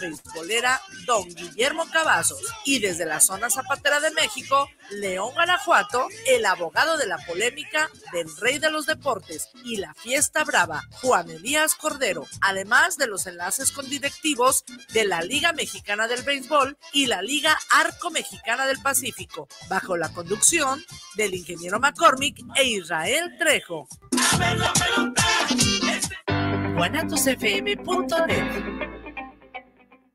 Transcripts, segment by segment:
Beisbolera Don Guillermo Cavazos y desde la zona zapatera de México, León Guanajuato, el abogado de la polémica del rey de los deportes y la fiesta brava, Juan Elías Cordero, además de los enlaces con directivos de la Liga Mexicana del Béisbol y la Liga Arco Mexicana del Pacífico, bajo la conducción del ingeniero McCormick e Israel Trejo.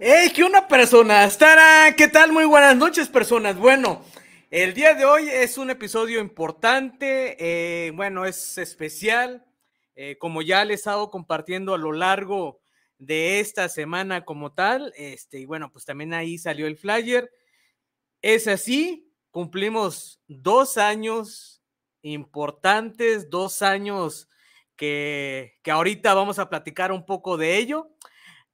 ¡Ey, qué una persona! estará. ¿Qué tal? Muy buenas noches, personas. Bueno, el día de hoy es un episodio importante, eh, bueno, es especial. Eh, como ya les he estado compartiendo a lo largo de esta semana como tal, este, y bueno, pues también ahí salió el flyer. Es así, cumplimos dos años importantes, dos años que, que ahorita vamos a platicar un poco de ello.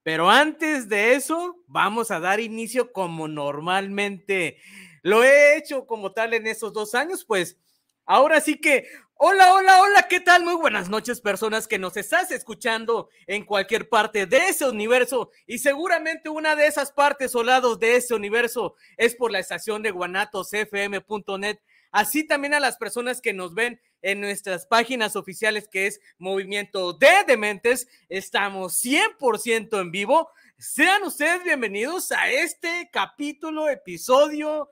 Pero antes de eso, vamos a dar inicio como normalmente lo he hecho como tal en esos dos años, pues ahora sí que, hola, hola, hola, ¿qué tal? Muy buenas noches personas que nos estás escuchando en cualquier parte de ese universo y seguramente una de esas partes o lados de ese universo es por la estación de guanatosfm.net. Así también a las personas que nos ven en nuestras páginas oficiales que es Movimiento de Dementes. Estamos 100% en vivo. Sean ustedes bienvenidos a este capítulo, episodio,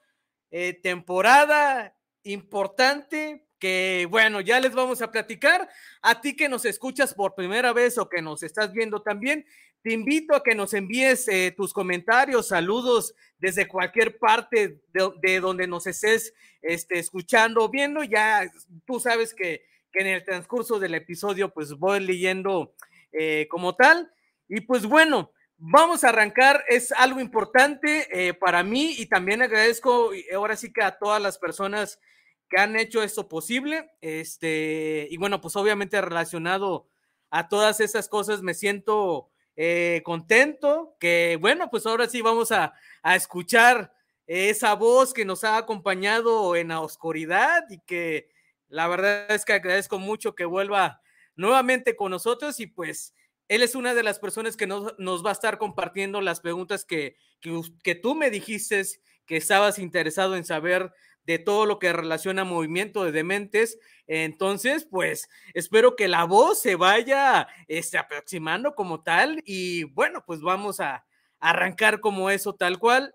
eh, temporada importante que bueno, ya les vamos a platicar. A ti que nos escuchas por primera vez o que nos estás viendo también, te invito a que nos envíes eh, tus comentarios, saludos desde cualquier parte de, donde nos estés este, escuchando, viendo. Ya tú sabes que, en el transcurso del episodio pues voy leyendo eh, como tal. Y pues bueno, vamos a arrancar. Es algo importante eh, para mí y también agradezco ahora sí que a todas las personas que han hecho esto posible. Este, y bueno, pues obviamente relacionado a todas esas cosas me siento eh, contento, que bueno, pues ahora sí vamos a, escuchar esa voz que nos ha acompañado en la oscuridad y que la verdad es que agradezco mucho que vuelva nuevamente con nosotros y pues él es una de las personas que nos, va a estar compartiendo las preguntas que, que, que, tú me dijiste que estabas interesado en saber de todo lo que relaciona movimiento de dementes. Entonces, pues espero que la voz se vaya este, aproximando como tal y bueno, pues vamos a arrancar como eso tal cual.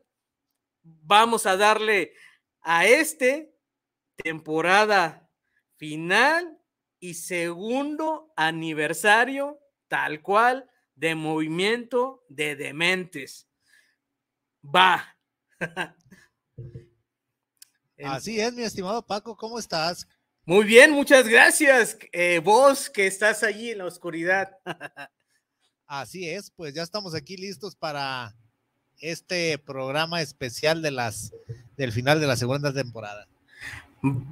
Vamos a darle a este temporada final y segundo aniversario tal cual de movimiento de dementes. Va. Así es, mi estimado Paco, ¿cómo estás? Muy bien, muchas gracias. Eh, vos que estás allí en la oscuridad. Así es, pues ya estamos aquí listos para este programa especial de las del final de la segunda temporada.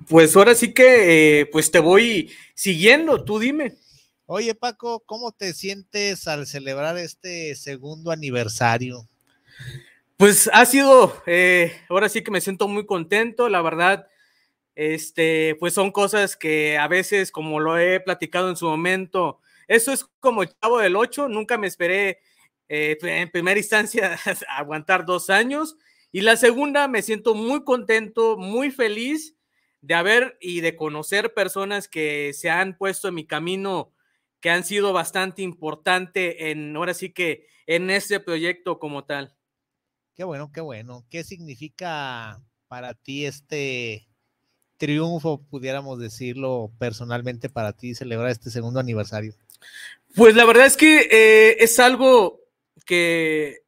Pues ahora sí que eh, pues te voy siguiendo, tú dime. Oye Paco, ¿cómo te sientes al celebrar este segundo aniversario? Pues ha sido, eh, ahora sí que me siento muy contento, la verdad, este, pues son cosas que a veces, como lo he platicado en su momento, eso es como el chavo del 8, nunca me esperé eh, en primera instancia aguantar dos años y la segunda me siento muy contento, muy feliz de haber y de conocer personas que se han puesto en mi camino, que han sido bastante importante en, ahora sí que en este proyecto como tal. Qué bueno, qué bueno. ¿Qué significa para ti este triunfo, pudiéramos decirlo personalmente para ti, celebrar este segundo aniversario? Pues la verdad es que eh, es algo que,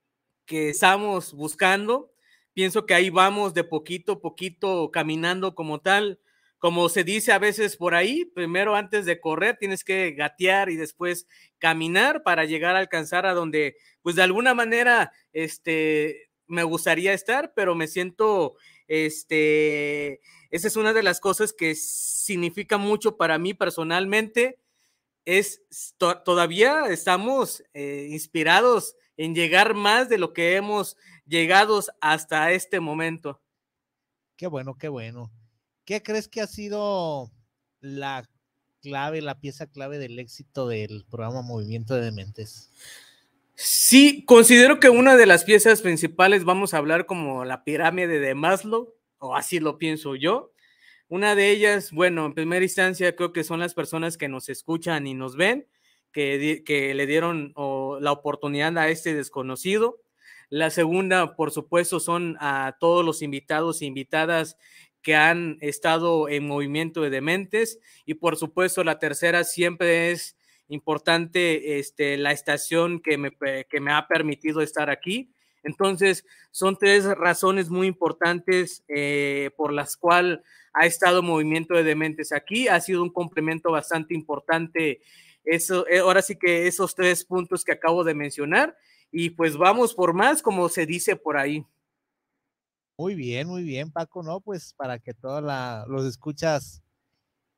que estamos buscando. Pienso que ahí vamos de poquito a poquito caminando como tal. Como se dice a veces por ahí, primero antes de correr tienes que gatear y después caminar para llegar a alcanzar a donde, pues de alguna manera, este, me gustaría estar, pero me siento, este, esa es una de las cosas que significa mucho para mí personalmente, es todavía estamos eh, inspirados en llegar más de lo que hemos llegado hasta este momento. Qué bueno, qué bueno. ¿Qué crees que ha sido la clave, la pieza clave del éxito del programa Movimiento de Dementes? Sí, considero que una de las piezas principales, vamos a hablar como la pirámide de Maslow, o así lo pienso yo. Una de ellas, bueno, en primera instancia creo que son las personas que nos escuchan y nos ven, que, le dieron la oportunidad a este desconocido. La segunda, por supuesto, son a todos los invitados e invitadas que han estado en movimiento de dementes. Y por supuesto, la tercera siempre es importante este, la estación que me, ha permitido estar aquí. Entonces, son tres razones muy importantes eh, por las cuales ha estado Movimiento de Dementes aquí. Ha sido un complemento bastante importante. Eso, eh, ahora sí que esos tres puntos que acabo de mencionar. Y pues vamos por más, como se dice por ahí. Muy bien, muy bien, Paco, ¿no? Pues para que todos los escuchas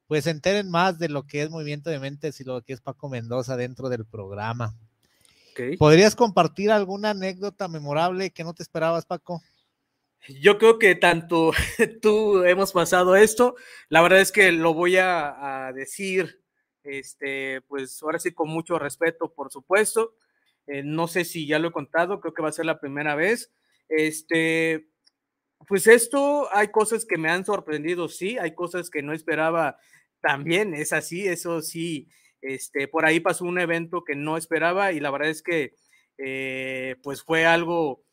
pues se enteren más de lo que es Movimiento de Mentes y lo que es Paco Mendoza dentro del programa. ¿Podrías compartir alguna anécdota memorable que no te esperabas, Paco? Yo creo que tanto tú hemos pasado esto. La verdad es que lo voy a, decir, este, pues ahora sí con mucho respeto, por supuesto. Eh, no sé si ya lo he contado, creo que va a ser la primera vez. Este, pues esto, hay cosas que me han sorprendido, sí, hay cosas que no esperaba también es así, eso sí. Este, por ahí pasó un evento que no esperaba y la verdad es que eh, pues fue algo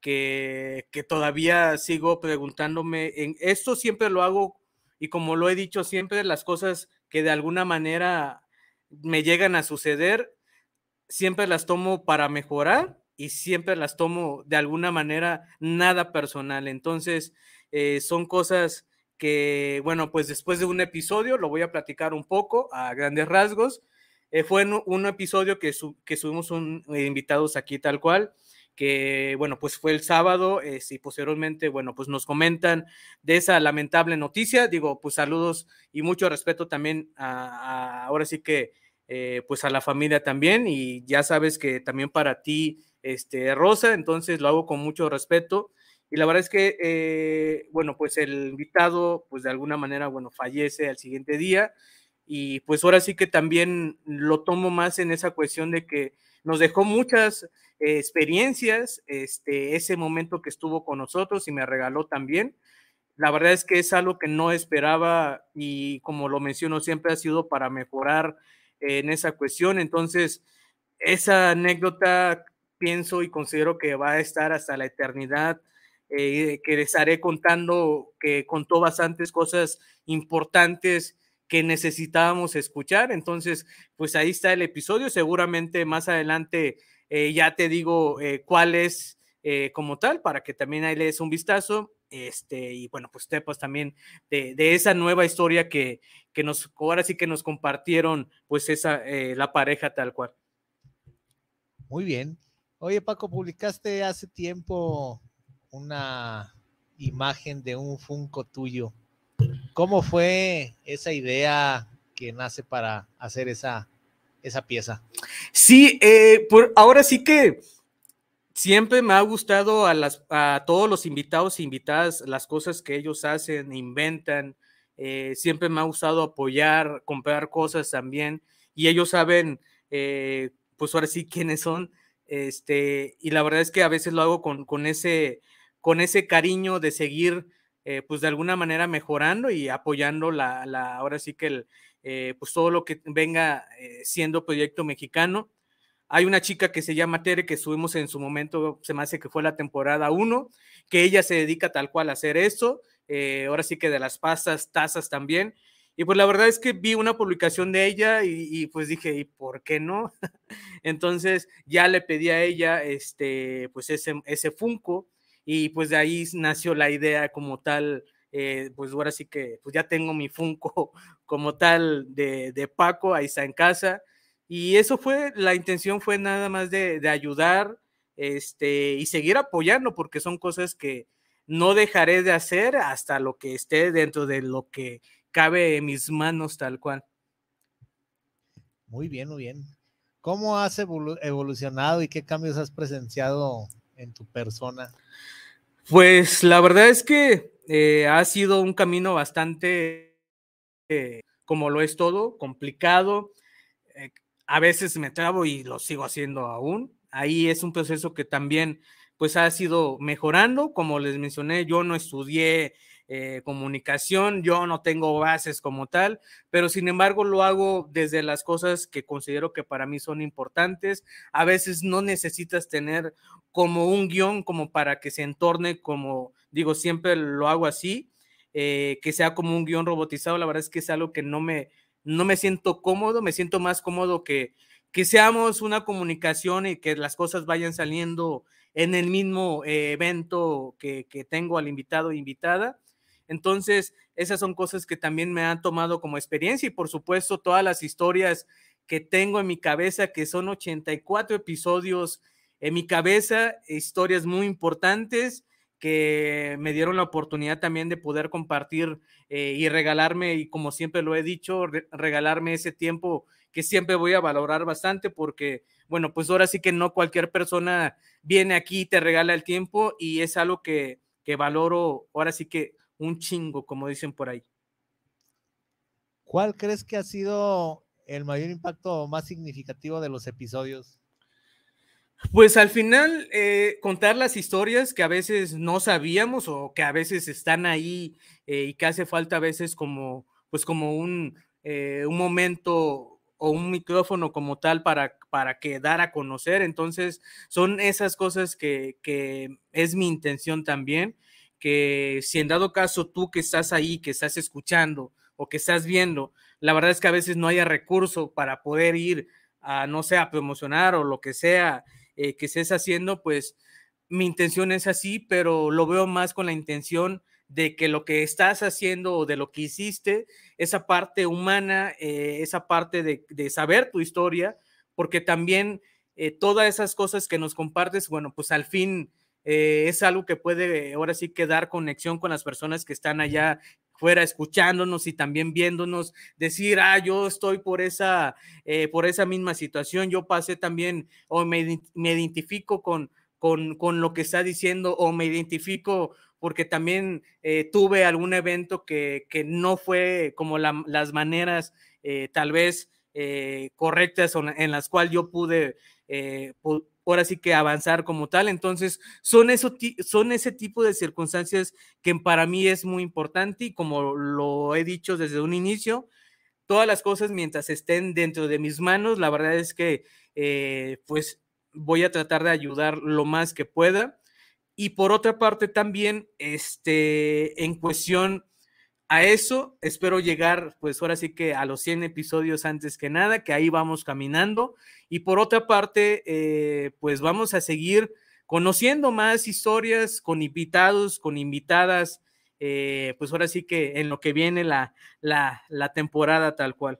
que, que, todavía sigo preguntándome. En, esto siempre lo hago y como lo he dicho siempre, las cosas que de alguna manera me llegan a suceder, siempre las tomo para mejorar y siempre las tomo de alguna manera nada personal. Entonces, eh, son cosas que, bueno, pues después de un episodio, lo voy a platicar un poco a grandes rasgos. Eh, fue un, episodio que, que subimos un, eh, invitados aquí tal cual, que, bueno, pues fue el sábado y eh, posteriormente, bueno, pues nos comentan de esa lamentable noticia. Digo, pues saludos y mucho respeto también a, ahora sí que, pues a la familia también y ya sabes que también para ti, este, Rosa, entonces lo hago con mucho respeto y la verdad es que, eh, bueno, pues el invitado, pues de alguna manera, bueno, fallece al siguiente día. Y pues ahora sí que también lo tomo más en esa cuestión de que nos dejó muchas eh, experiencias, este, ese momento que estuvo con nosotros y me regaló también. La verdad es que es algo que no esperaba y como lo menciono siempre ha sido para mejorar en esa cuestión. Entonces, esa anécdota pienso y considero que va a estar hasta la eternidad eh, que les haré contando, que contó bastantes cosas importantes que necesitábamos escuchar. Entonces, pues ahí está el episodio. Seguramente más adelante eh, ya te digo eh, cuál es como tal, para que también ahí le un vistazo. Este, y bueno, pues te pues también de, esa nueva historia que, que nos, ahora sí que nos compartieron, pues esa, la pareja tal cual. Muy bien. Oye, Paco, publicaste hace tiempo una imagen de un Funko tuyo. ¿Cómo fue esa idea que nace para hacer esa, esa pieza? Sí, eh, por, ahora sí que siempre me ha gustado a, las, a todos los invitados e invitadas las cosas que ellos hacen, inventan. Eh, siempre me ha gustado apoyar, comprar cosas también. Y ellos saben, eh, pues ahora sí, quiénes son. Este, y la verdad es que a veces lo hago con, con ese con ese cariño de seguir, eh, pues de alguna manera mejorando y apoyando la, la ahora sí que el, eh, pues todo lo que venga eh, siendo proyecto mexicano. Hay una chica que se llama Tere, que subimos en su momento, se me hace que fue la temporada uno, que ella se dedica tal cual a hacer eso, ahora sí que de las pasas tazas también, y pues la verdad es que vi una publicación de ella y, pues dije, ¿y por qué no? Entonces ya le pedí a ella este, pues ese, ese Funko y pues de ahí nació la idea como tal, eh, pues ahora sí que pues ya tengo mi Funko como tal de, de, Paco, ahí está en casa, y eso fue, la intención fue nada más de, ayudar este, y seguir apoyando, porque son cosas que no dejaré de hacer hasta lo que esté dentro de lo que cabe en mis manos tal cual. Muy bien, muy bien. ¿Cómo has evolucionado y qué cambios has presenciado en tu persona? Pues la verdad es que eh, ha sido un camino bastante, eh, como lo es todo, complicado. Eh, a veces me trabo y lo sigo haciendo aún. Ahí es un proceso que también pues ha sido mejorando. Como les mencioné, yo no estudié eh, comunicación, yo no tengo bases como tal, pero sin embargo lo hago desde las cosas que considero que para mí son importantes. A veces no necesitas tener como un guión como para que se entorne, como digo, siempre lo hago así, eh, que sea como un guión robotizado, la verdad es que es algo que no me, no me siento cómodo, me siento más cómodo que, que seamos una comunicación y que las cosas vayan saliendo en el mismo eh, evento que, que, tengo al invitado e invitada. Entonces, esas son cosas que también me han tomado como experiencia y por supuesto todas las historias que tengo en mi cabeza, que son 84 episodios en mi cabeza, historias muy importantes que me dieron la oportunidad también de poder compartir eh, y regalarme, y como siempre lo he dicho, regalarme ese tiempo que siempre voy a valorar bastante porque, bueno, pues ahora sí que no cualquier persona viene aquí y te regala el tiempo y es algo que, que valoro ahora sí que un chingo, como dicen por ahí. ¿Cuál crees que ha sido el mayor impacto más significativo de los episodios? Pues al final, eh, contar las historias que a veces no sabíamos o que a veces están ahí eh, y que hace falta a veces como, pues como un, eh, momento o un micrófono como tal para, para que a conocer. Entonces, son esas cosas que, que es mi intención también que si en dado caso tú que estás ahí, que estás escuchando o que estás viendo, la verdad es que a veces no haya recurso para poder ir a, no sé, a promocionar o lo que sea eh, que estés haciendo, pues mi intención es así, pero lo veo más con la intención de que lo que estás haciendo o de lo que hiciste, esa parte humana, eh, esa parte de, saber tu historia, porque también eh, todas esas cosas que nos compartes, bueno, pues al fin eh, es algo que puede eh, ahora sí quedar conexión con las personas que están allá fuera escuchándonos y también viéndonos, decir, ah, yo estoy por esa, eh, por esa misma situación, yo pasé también o me, identifico con, con, lo que está diciendo o me identifico porque también tuve algún evento que, que no fue como las maneras tal vez correctas en las cuales yo pude, ahora sí que avanzar como tal. Entonces, son, eso, son ese tipo de circunstancias que para mí es muy importante y como lo he dicho desde un inicio, todas las cosas mientras estén dentro de mis manos, la verdad es que eh, pues voy a tratar de ayudar lo más que pueda. Y por otra parte también, este, en cuestión a eso espero llegar, pues ahora sí que a los 100 episodios antes que nada, que ahí vamos caminando. Y por otra parte, eh, pues vamos a seguir conociendo más historias con invitados, con invitadas, eh, pues ahora sí que en lo que viene la, la, la temporada tal cual.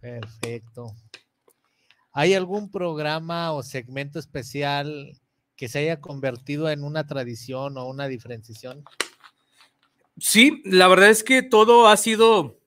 Perfecto. ¿Hay algún programa o segmento especial que se haya convertido en una tradición o una diferenciación? Sí, la verdad es que todo ha sido,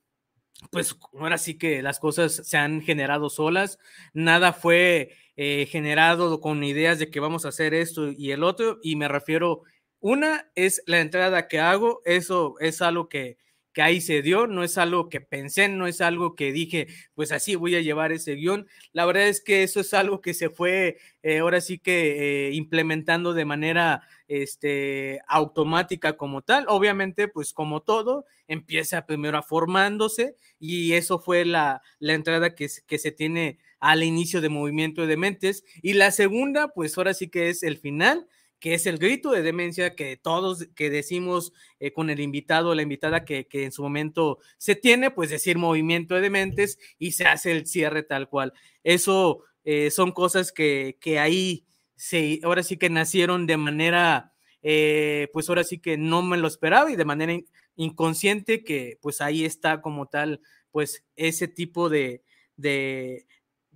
pues ahora sí que las cosas se han generado solas, nada fue eh, generado con ideas de que vamos a hacer esto y el otro, y me refiero, una es la entrada que hago, eso es algo que que ahí se dio, no es algo que pensé, no es algo que dije, pues así voy a llevar ese guión. La verdad es que eso es algo que se fue eh, ahora sí que eh, implementando de manera este, automática como tal. Obviamente, pues como todo, empieza primero a formándose y eso fue la, entrada que, que se tiene al inicio de Movimiento de Mentes. Y la segunda, pues ahora sí que es el final que es el grito de demencia que todos que decimos eh, con el invitado o la invitada que, en su momento se tiene, pues decir movimiento de dementes y se hace el cierre tal cual. Eso eh, son cosas que, que ahí se, ahora sí que nacieron de manera, eh, pues ahora sí que no me lo esperaba y de manera inconsciente que pues ahí está como tal, pues ese tipo de, de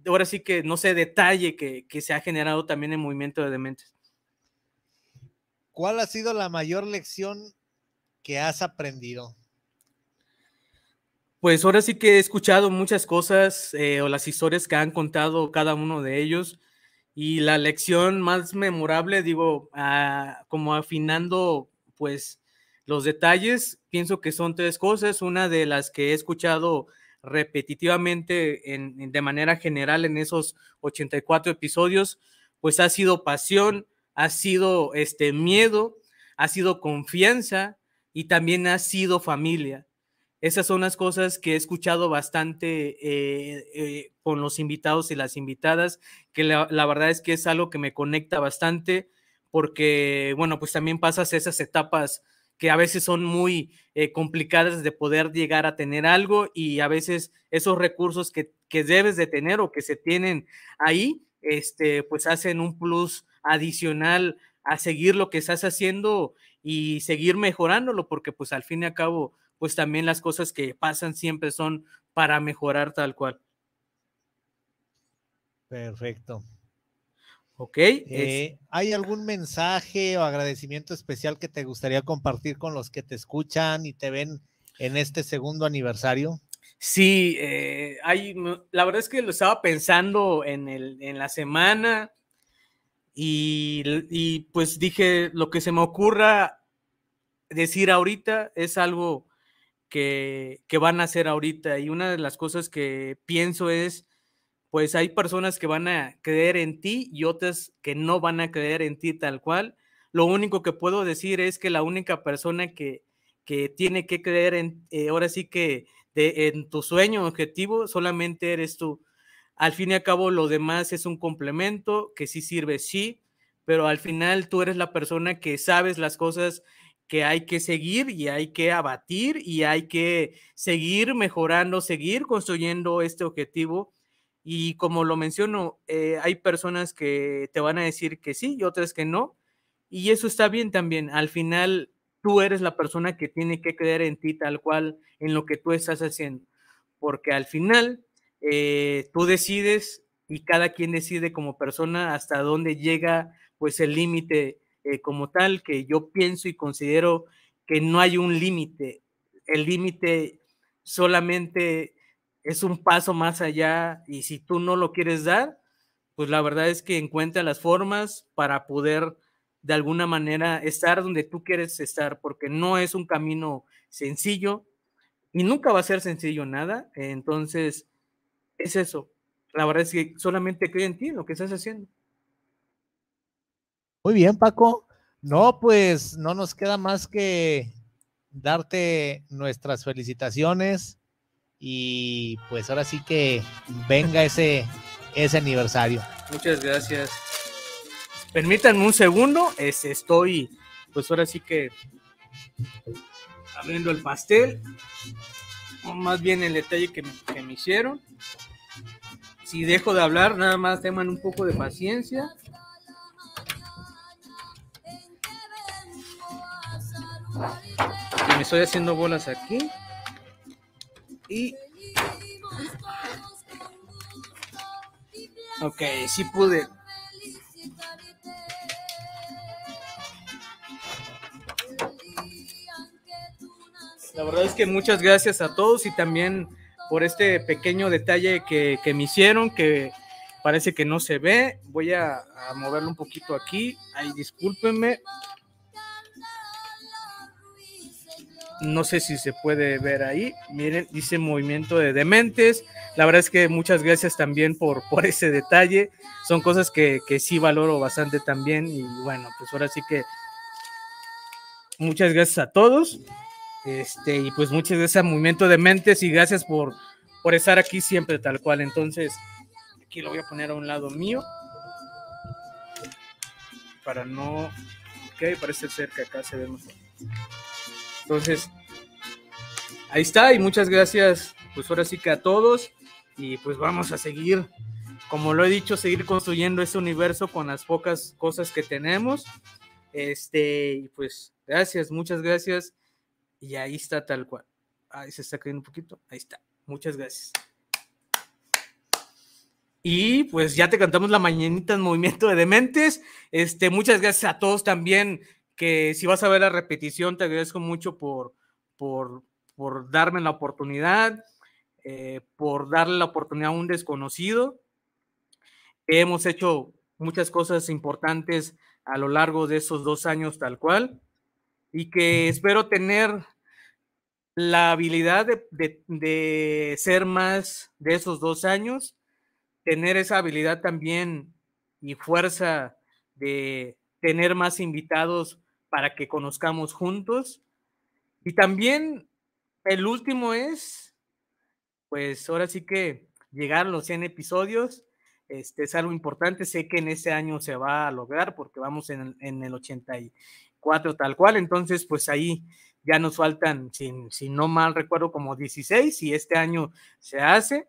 ahora sí que no sé, detalle que, que se ha generado también en movimiento de dementes. ¿Cuál ha sido la mayor lección que has aprendido? Pues ahora sí que he escuchado muchas cosas eh, o las historias que han contado cada uno de ellos y la lección más memorable, digo, ah, como afinando pues los detalles, pienso que son tres cosas. Una de las que he escuchado repetitivamente de manera general en esos 84 episodios, pues ha sido pasión, ha sido este miedo, ha sido confianza y también ha sido familia. Esas son las cosas que he escuchado bastante eh, eh, con los invitados y las invitadas, que la, verdad es que es algo que me conecta bastante, porque, bueno, pues también pasas esas etapas que a veces son muy eh, complicadas de poder llegar a tener algo y a veces esos recursos que, debes de tener o que se tienen ahí, este, pues hacen un plus adicional a seguir lo que estás haciendo y seguir mejorándolo, porque pues al fin y al cabo, pues también las cosas que pasan siempre son para mejorar tal cual. Perfecto. Ok. Eh, ¿Hay algún mensaje o agradecimiento especial que te gustaría compartir con los que te escuchan y te ven en este segundo aniversario? Sí, eh, hay, la verdad es que lo estaba pensando en, el, en la semana, y, pues dije, lo que se me ocurra decir ahorita es algo que, que van a hacer ahorita. Y una de las cosas que pienso es, pues hay personas que van a creer en ti y otras que no van a creer en ti tal cual. Lo único que puedo decir es que la única persona que, que tiene que creer en, eh, ahora sí que en tu sueño, objetivo, solamente eres tú. Al fin y al cabo, lo demás es un complemento que sí sirve, sí, pero al final tú eres la persona que sabes las cosas que hay que seguir y hay que abatir y hay que seguir mejorando, seguir construyendo este objetivo. Y como lo menciono, eh, hay personas que te van a decir que sí y otras que no. Y eso está bien también. Al final, tú eres la persona que tiene que creer en ti tal cual, en lo que tú estás haciendo. Porque al final, eh, tú decides y cada quien decide como persona hasta dónde llega pues el límite eh, como tal, que yo pienso y considero que no hay un límite. El límite solamente es un paso más allá y si tú no lo quieres dar, pues la verdad es que encuentra las formas para poder de alguna manera estar donde tú quieres estar, porque no es un camino sencillo y nunca va a ser sencillo nada. Entonces, es eso. La verdad es que solamente creo en ti lo que estás haciendo. Muy bien, Paco. No, pues no nos queda más que darte nuestras felicitaciones y pues ahora sí que venga ese, ese aniversario. Muchas gracias. Permítanme un segundo, es, estoy pues ahora sí que abriendo el pastel más bien el detalle que, me hicieron. Si dejo de hablar, nada más teman un poco de paciencia. me estoy haciendo bolas aquí y ok si sí pude La verdad es que muchas gracias a todos y también por este pequeño detalle que, me hicieron, que parece que no se ve. Voy a, moverlo un poquito aquí. Ahí, discúlpenme. No sé si se puede ver ahí. Miren, dice movimiento de dementes. La verdad es que muchas gracias también por, por ese detalle. Son cosas que, que sí valoro bastante también. Y bueno, pues ahora sí que muchas gracias a todos. Este, y pues muchas gracias a Movimiento de Mentes y gracias por, por estar aquí siempre tal cual. Entonces, aquí lo voy a poner a un lado mío para no... Ok, parece ser que acá se ve mejor. Entonces, ahí está y muchas gracias pues ahora sí que a todos y pues vamos a seguir, como lo he dicho, seguir construyendo este universo con las pocas cosas que tenemos. Este, y pues gracias, muchas gracias. Y ahí está tal cual. Ahí se está cayendo un poquito. Ahí está. Muchas gracias. Y pues ya te cantamos la mañanita en Movimiento de Dementes. Este, muchas gracias a todos también, que si vas a ver la repetición, te agradezco mucho por, por, por darme la oportunidad, eh, por darle la oportunidad a un desconocido. Hemos hecho muchas cosas importantes a lo largo de esos dos años tal cual y que espero tener la habilidad de, ser más de esos dos años, tener esa habilidad también y fuerza de tener más invitados para que conozcamos juntos. Y también el último es, pues ahora sí que llegar a los 100 episodios. Este es algo importante, sé que en ese año se va a lograr porque vamos en, en el 84 tal cual, entonces pues ahí ya nos faltan, si, si no mal recuerdo, como 16 y este año se hace.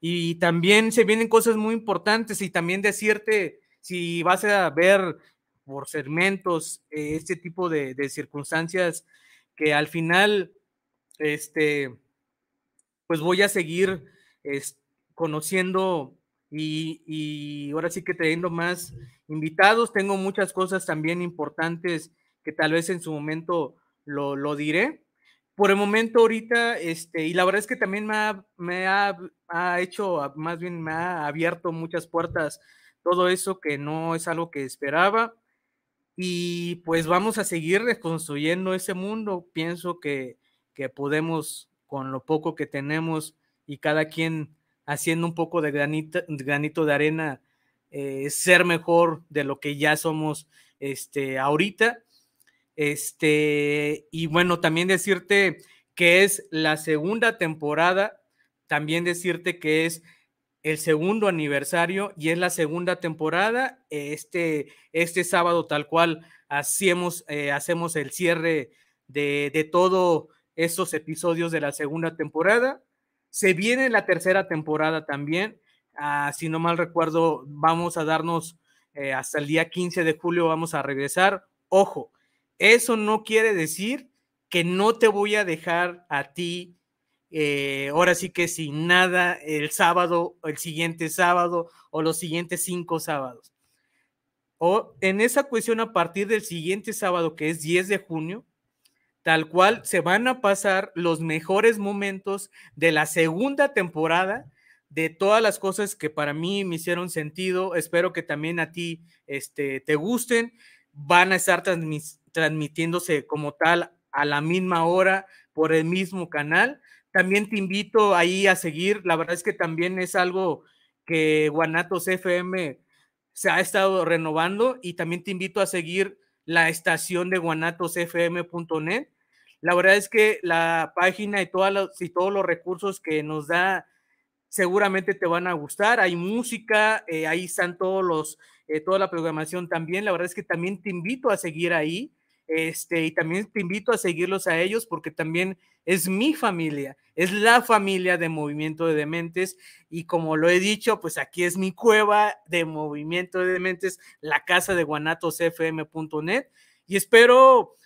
Y también se vienen cosas muy importantes y también decirte si vas a ver por segmentos eh, este tipo de, circunstancias que al final, este, pues voy a seguir conociendo y, ahora sí que teniendo más invitados. Tengo muchas cosas también importantes que tal vez en su momento lo, diré. Por el momento ahorita, este, y la verdad es que también me ha, hecho, más bien me ha abierto muchas puertas todo eso que no es algo que esperaba. Y pues vamos a seguir reconstruyendo ese mundo. Pienso que, que podemos, con lo poco que tenemos y cada quien haciendo un poco de granito, granito de arena, eh, ser mejor de lo que ya somos este, ahorita. Este, y bueno, también decirte que es la segunda temporada, también decirte que es el segundo aniversario y es la segunda temporada. Este, este sábado tal cual hacemos, eh, hacemos el cierre de, de todos estos episodios de la segunda temporada. Se viene la tercera temporada también. Ah, si no mal recuerdo, vamos a darnos eh, hasta el día 15 de julio, vamos a regresar. Ojo, eso no quiere decir que no te voy a dejar a ti, eh, ahora sí que sin nada, el sábado, el siguiente sábado o los siguientes cinco sábados. O en esa cuestión, a partir del siguiente sábado, que es 10 de junio, tal cual se van a pasar los mejores momentos de la segunda temporada de todas las cosas que para mí me hicieron sentido. Espero que también a ti este, te gusten van a estar transmitiéndose como tal a la misma hora por el mismo canal. También te invito ahí a seguir. La verdad es que también es algo que Guanatos FM se ha estado renovando y también te invito a seguir la estación de guanatosfm.net. La verdad es que la página y, todas y todos los recursos que nos da seguramente te van a gustar. Hay música, eh, ahí están todos los, eh, toda la programación también. La verdad es que también te invito a seguir ahí. Este, y también te invito a seguirlos a ellos porque también es mi familia, es la familia de Movimiento de Dementes y como lo he dicho, pues aquí es mi cueva de Movimiento de Dementes, la casa de guanatosfm.net y espero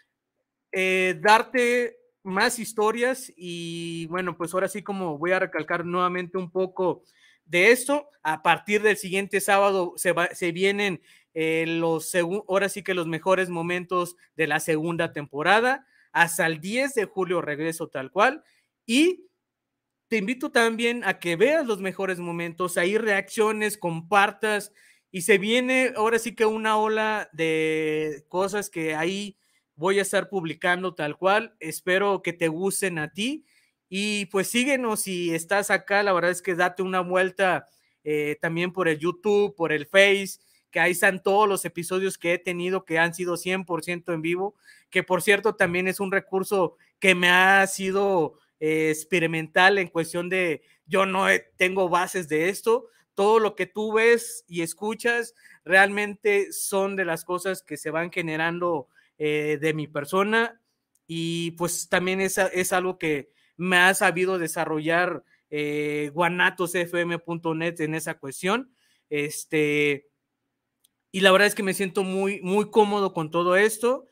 eh, darte más historias y bueno, pues ahora sí como voy a recalcar nuevamente un poco de esto, a partir del siguiente sábado se, se vienen eh, los, ahora sí que los mejores momentos de la segunda temporada, hasta el 10 de julio regreso tal cual y te invito también a que veas los mejores momentos, ahí reacciones, compartas y se viene ahora sí que una ola de cosas que ahí voy a estar publicando tal cual. Espero que te gusten a ti. Y pues síguenos si estás acá. La verdad es que date una vuelta eh, también por el YouTube, por el Face, que ahí están todos los episodios que he tenido que han sido 100% en vivo, que por cierto también es un recurso que me ha sido eh, experimental en cuestión de yo no tengo bases de esto. Todo lo que tú ves y escuchas realmente son de las cosas que se van generando eh, de mi persona y pues también es, es algo que me ha sabido desarrollar eh, guanatosfm.net en esa cuestión. Este, y la verdad es que me siento muy, muy cómodo con todo esto.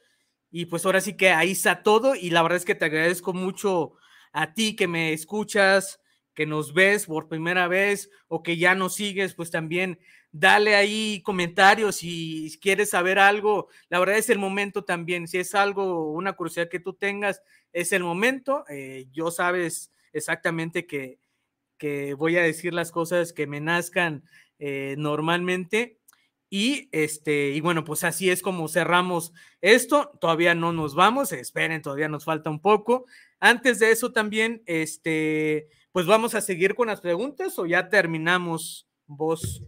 Y pues ahora sí que ahí está todo. Y la verdad es que te agradezco mucho a ti que me escuchas, que nos ves por primera vez o que ya nos sigues, pues también dale ahí comentarios si quieres saber algo. La verdad es el momento también. Si es algo, una curiosidad que tú tengas, es el momento. Eh, yo sabes exactamente que, voy a decir las cosas que me nazcan eh, normalmente. Y este, y bueno, pues así es como cerramos esto. Todavía no nos vamos, esperen, todavía nos falta un poco. Antes de eso, también, este, pues vamos a seguir con las preguntas o ya terminamos vos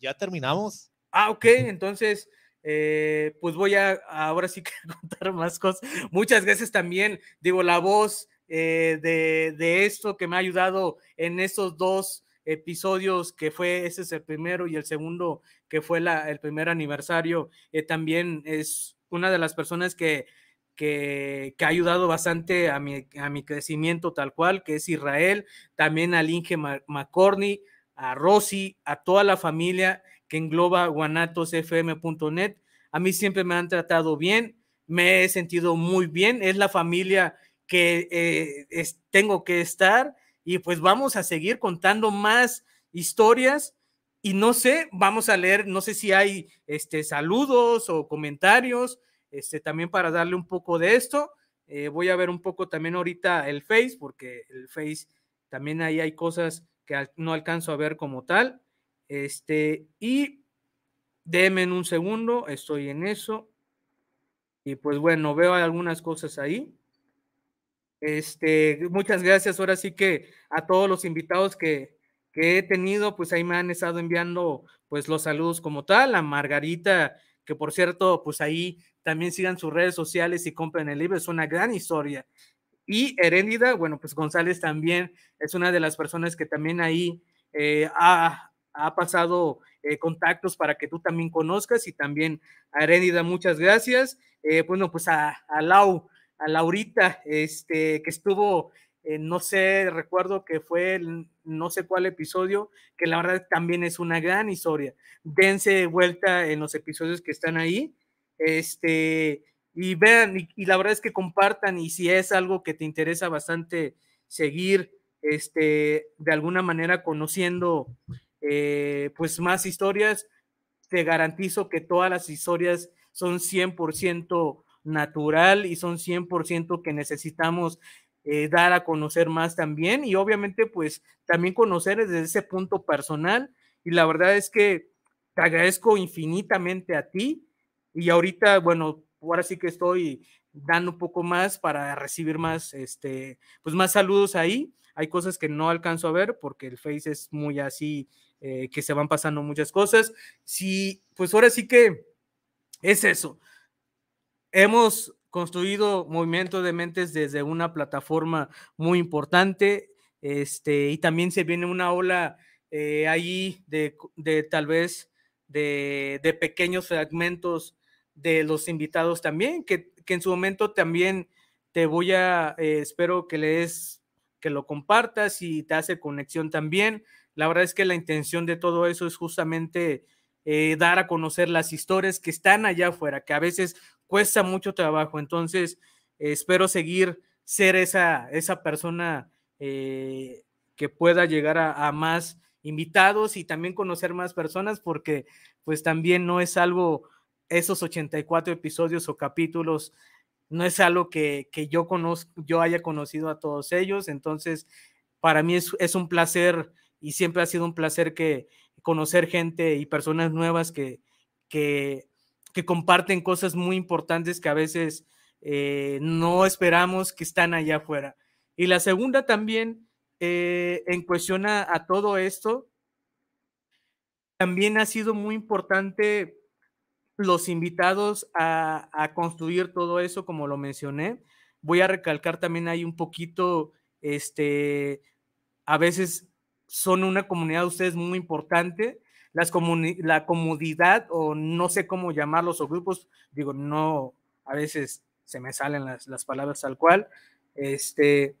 ya terminamos. Ah, ok, entonces, eh, pues voy a ahora sí que contar más cosas. Muchas gracias también, digo, la voz eh, de, de, esto que me ha ayudado en estos dos episodios que fue, ese es el primero y el segundo que fue la, el primer aniversario, eh, también es una de las personas que, que, que, ha ayudado bastante a mi, a mi crecimiento tal cual, que es Israel, también al Inge McCorney, a Rosy, a toda la familia que engloba guanatosfm.net. A mí siempre me han tratado bien, me he sentido muy bien, es la familia que eh, tengo que estar y pues vamos a seguir contando más historias y no sé, vamos a leer, no sé si hay este, saludos o comentarios, este, también para darle un poco de esto. Eh, voy a ver un poco también ahorita el Face, porque el Face también ahí hay cosas que no alcanzo a ver como tal. Este, y denme en un segundo, estoy en eso. Y pues bueno, veo algunas cosas ahí. Este, muchas gracias ahora sí que a todos los invitados que, que he tenido, pues ahí me han estado enviando pues los saludos como tal, a Margarita, que por cierto, pues ahí también sigan sus redes sociales y compren el libro, es una gran historia. Y Heréndida, bueno, pues González también es una de las personas que también ahí eh, ha, pasado eh, contactos para que tú también conozcas y también a Heréndida, muchas gracias. Eh, bueno, pues a, a, Lau, a Laurita, este, que estuvo, no sé, recuerdo que fue no sé cuál episodio, que la verdad también es una gran historia. Dense vuelta en los episodios que están ahí. Este, y vean, y, la verdad es que compartan, y si es algo que te interesa bastante seguir, este, de alguna manera conociendo, eh, pues más historias, te garantizo que todas las historias son 100% natural y son 100% que necesitamos eh, dar a conocer más también, y obviamente pues también conocer desde ese punto personal, y la verdad es que te agradezco infinitamente a ti, y ahorita, bueno, ahora sí que estoy dando un poco más para recibir más, este, pues más saludos ahí. Hay cosas que no alcanzo a ver porque el Face es muy así, eh, que se van pasando muchas cosas. Sí, pues ahora sí que es eso. Hemos construido Movimiento de Mentes desde una plataforma muy importante, este, y también se viene una ola eh, ahí de, tal vez de, de pequeños fragmentos de los invitados también, que, en su momento también te voy a, eh, espero que lees, que lo compartas y te hace conexión también. La verdad es que la intención de todo eso es justamente eh, dar a conocer las historias que están allá afuera, que a veces cuesta mucho trabajo. Entonces, espero seguir ser esa, esa persona eh, que pueda llegar a, a más invitados y también conocer más personas, porque pues también no es algo esos 84 episodios o capítulos no es algo que, yo, conozco, yo haya conocido a todos ellos, entonces para mí es, un placer y siempre ha sido un placer que conocer gente y personas nuevas que, que, comparten cosas muy importantes que a veces eh, no esperamos que están allá afuera. Y la segunda también, eh, en cuestión a todo esto, también ha sido muy importante los invitados a, construir todo eso, como lo mencioné. Voy a recalcar también ahí un poquito, este, a veces son una comunidad de ustedes muy importante, las la comodidad o no sé cómo llamarlos o grupos, digo, no, a veces se me salen las, palabras tal cual. Este,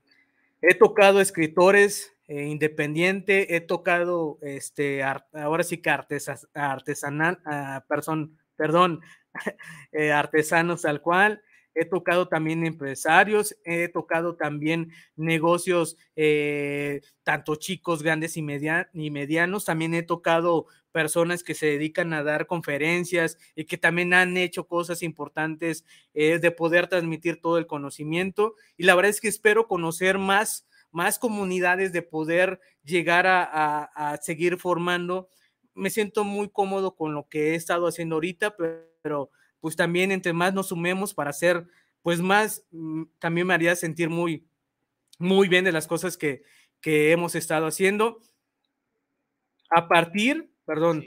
he tocado escritores independientes, eh, independiente, he tocado, este, ahora sí que artesanal, a ah, person perdón, eh, artesanos tal cual. He tocado también empresarios, he tocado también negocios, eh, tanto chicos, grandes y, y medianos. También he tocado personas que se dedican a dar conferencias y que también han hecho cosas importantes eh, de poder transmitir todo el conocimiento. Y la verdad es que espero conocer más, más comunidades de poder llegar a seguir formando me siento muy cómodo con lo que he estado haciendo ahorita, pero, pues también entre más nos sumemos para hacer, pues más, mm, también me haría sentir muy, muy bien de las cosas que, hemos estado haciendo. A partir, perdón,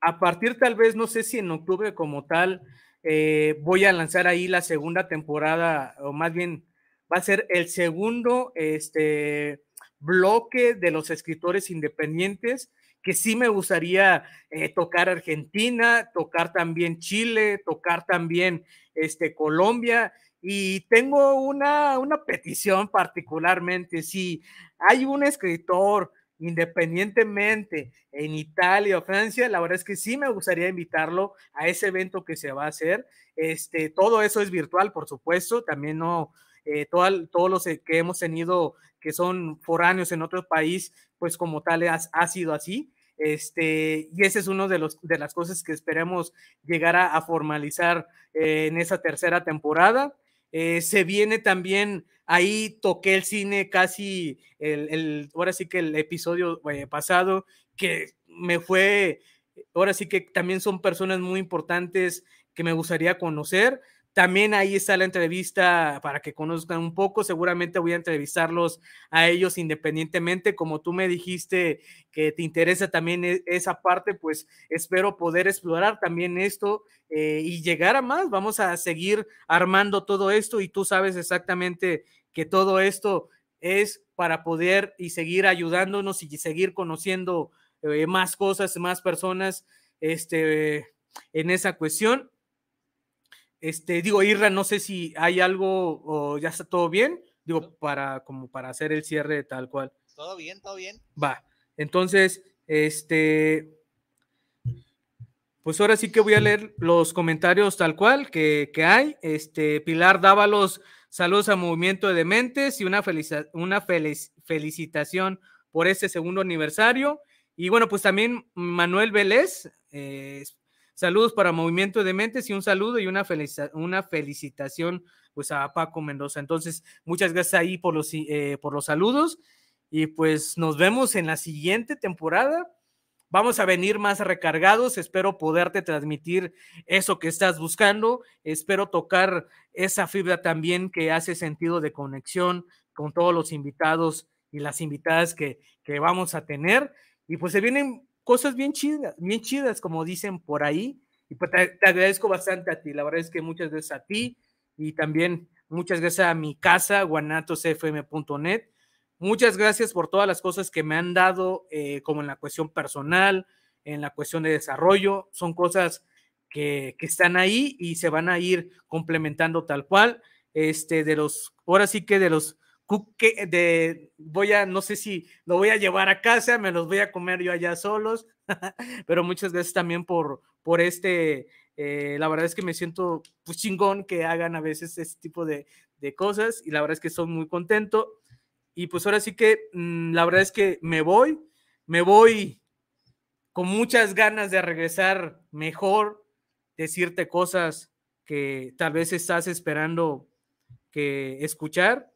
a partir tal vez, no sé si en octubre como tal, eh, voy a lanzar ahí la segunda temporada, o más bien va a ser el segundo este, bloque de los escritores independientes que sí me gustaría eh, tocar Argentina, tocar también Chile, tocar también este, Colombia. Y tengo una, una petición particularmente, si hay un escritor independientemente en Italia o Francia, la verdad es que sí me gustaría invitarlo a ese evento que se va a hacer. Este, todo eso es virtual, por supuesto, también no, eh, todos los que hemos tenido que son foráneos en otro país, pues como tal ha sido así. Este, y ese es uno de, las cosas que esperemos llegar a, formalizar eh, en esa tercera temporada. Eh, se viene también, ahí toqué el cine casi, el, ahora sí que el episodio eh, pasado, que me fue, ahora sí que también son personas muy importantes que me gustaría conocer. También ahí está la entrevista para que conozcan un poco. Seguramente voy a entrevistarlos a ellos independientemente. Como tú me dijiste que te interesa también e, esa parte, pues espero poder explorar también esto eh, y llegar a más. Vamos a seguir armando todo esto y tú sabes exactamente que todo esto es para poder y seguir ayudándonos y seguir conociendo eh, más cosas, más personas este, en esa cuestión. Este, digo, Irra, no sé si hay algo o ya está todo bien, digo, para como para hacer el cierre tal cual. Todo bien, todo bien. Va. Entonces, este pues ahora sí que voy a leer los comentarios tal cual que, hay. Este, Pilar los saludos a Movimiento de Dementes y una, una felicitación por este segundo aniversario. Y bueno, pues también Manuel Vélez, es eh, Saludos para Movimiento de Mentes y un saludo y una, felicitación pues a Paco Mendoza. Entonces, muchas gracias ahí por los, eh, por los saludos y pues nos vemos en la siguiente temporada. Vamos a venir más recargados. Espero poderte transmitir eso que estás buscando. Espero tocar esa fibra también que hace sentido de conexión con todos los invitados y las invitadas que, que vamos a tener. Y pues se vienen cosas bien chidas, bien chidas, como dicen por ahí. Y pues te, agradezco bastante a ti. La verdad es que muchas gracias a ti y también muchas gracias a mi casa, guanatosfm.net. Muchas gracias por todas las cosas que me han dado, eh, como en la cuestión personal, en la cuestión de desarrollo. Son cosas que, que, están ahí y se van a ir complementando tal cual. Este, de los, ahora sí que de los de, voy a, no sé si lo voy a llevar a casa, me los voy a comer yo allá solos, pero muchas gracias también por, por este, eh, la verdad es que me siento pues, chingón que hagan a veces este tipo de, cosas y la verdad es que estoy muy contento. Y pues ahora sí que mm, la verdad es que me voy, me voy con muchas ganas de regresar mejor, decirte cosas que tal vez estás esperando que escuchar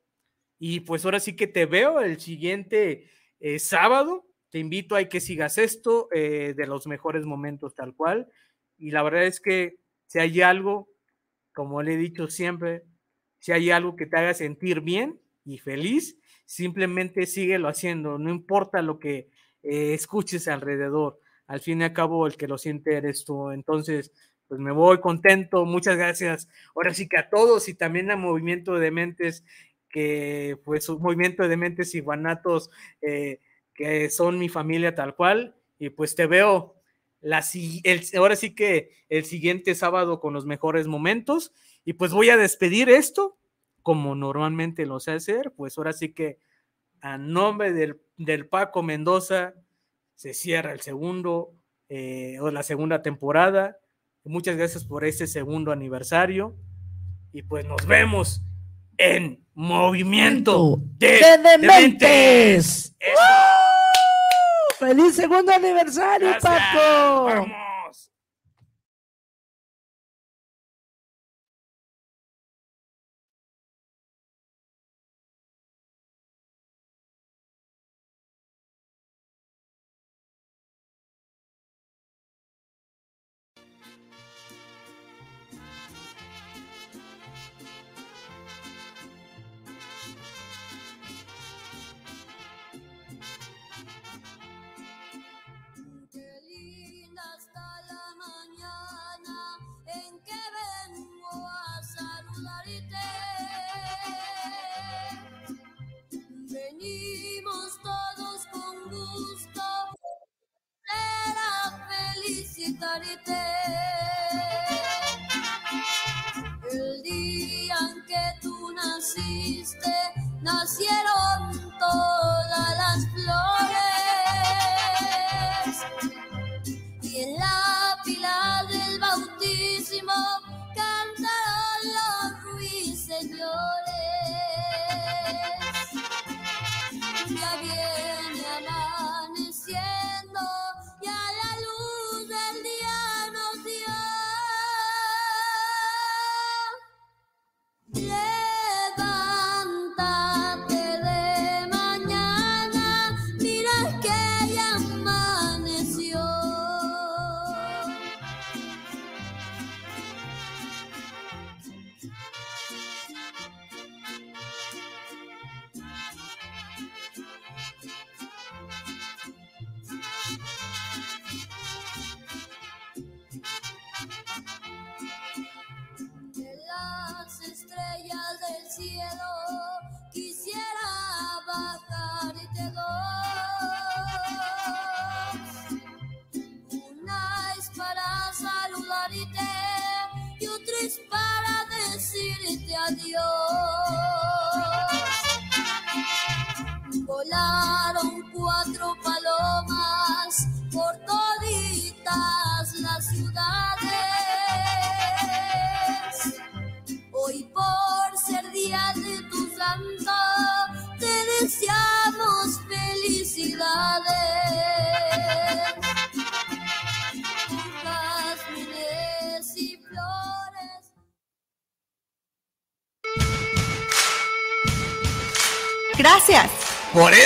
y pues ahora sí que te veo el siguiente eh, sábado. Te invito a que sigas esto eh, de los mejores momentos tal cual. Y la verdad es que si hay algo, como le he dicho siempre, si hay algo que te haga sentir bien y feliz, simplemente síguelo haciendo, no importa lo que eh, escuches alrededor. Al fin y al cabo, el que lo siente eres tú. Entonces, pues me voy contento. Muchas gracias. Ahora sí que a todos y también a Movimiento de Mentes que pues un movimiento de mentes y guanatos eh, que son mi familia tal cual, y pues te veo la, el, ahora sí que el siguiente sábado con los mejores momentos, y pues voy a despedir esto como normalmente lo sé hacer, pues ahora sí que a nombre del, del Paco Mendoza se cierra el segundo eh, o la segunda temporada. Muchas gracias por este segundo aniversario y pues nos vemos en movimiento de, de dementes. ¡Feliz segundo aniversario, Paco!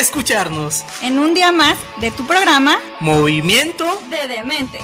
escucharnos en un día más de tu programa Movimiento de Demente.